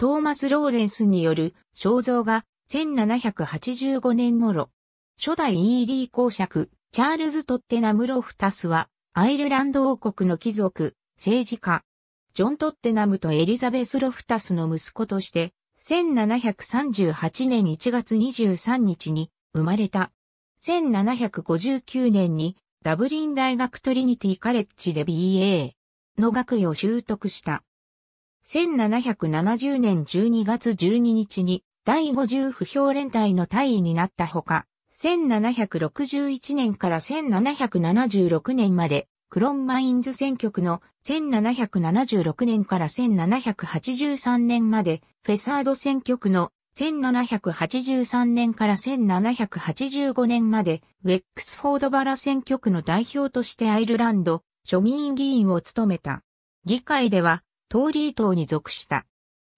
トーマス・ローレンスによる肖像画1785年頃、初代イーリー公爵、チャールズ・トッテナム・ロフタスは、アイルランド王国の貴族、政治家、ジョン・トッテナムとエリザベス・ロフタスの息子として、1738年1月23日に生まれた。1759年にダブリン大学トリニティカレッジで BA の学位を習得した。1770年12月12日に第50不評連隊の隊員になったほか、1761年から1776年まで、クロンマインズ選挙区の1776年から1783年まで、フェサード選挙区の1783年から1785年まで、ウェックスフォードバラ選挙区の代表としてアイルランド、庶民議員を務めた。議会では、トーリー島に属した。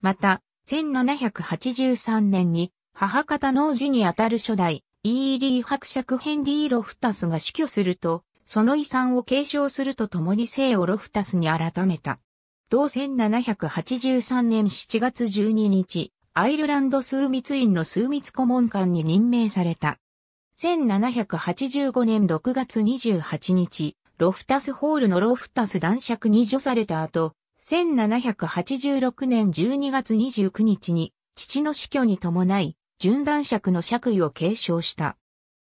また、1783年に母方の字にあたる初代イーリー伯爵ヘンリー・ロフタスが死去すると、その遺産を継承するとともに姓をロフタスに改めた。同1783年7月12日、アイルランド枢密院の枢密顧問官に任命された。1785年6月28日、ロフタスホールのロフタス男爵に除された後、1786年12月29日に父の死去に伴い、純断爵の爵位を継承した。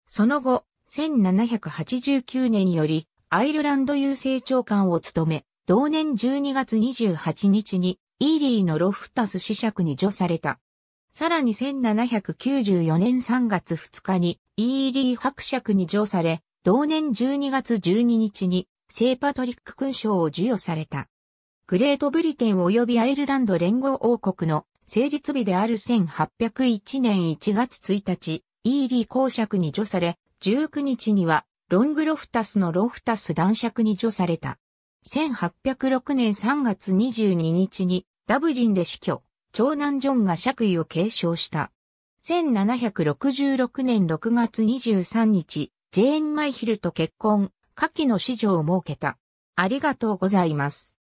その後、1789年より、アイルランド郵政長官を務め、同年12月28日に、イーリーのロフタス死爵に除された。さらに1794年3月2日に、イーリー伯爵に除され、同年12月12日に、聖パトリック勲章を授与された。グレートブリテン及びアイルランド連合王国の成立日である1801年1月1日、イーリー公爵に除され、19日にはロングロフタスのロフタス男爵に除された。1806年3月22日にダブリンで死去、長男ジョンが爵位を継承した。1766年6月23日、ジェーン・マイヒルと結婚、下記の子女を設けた。ありがとうございます。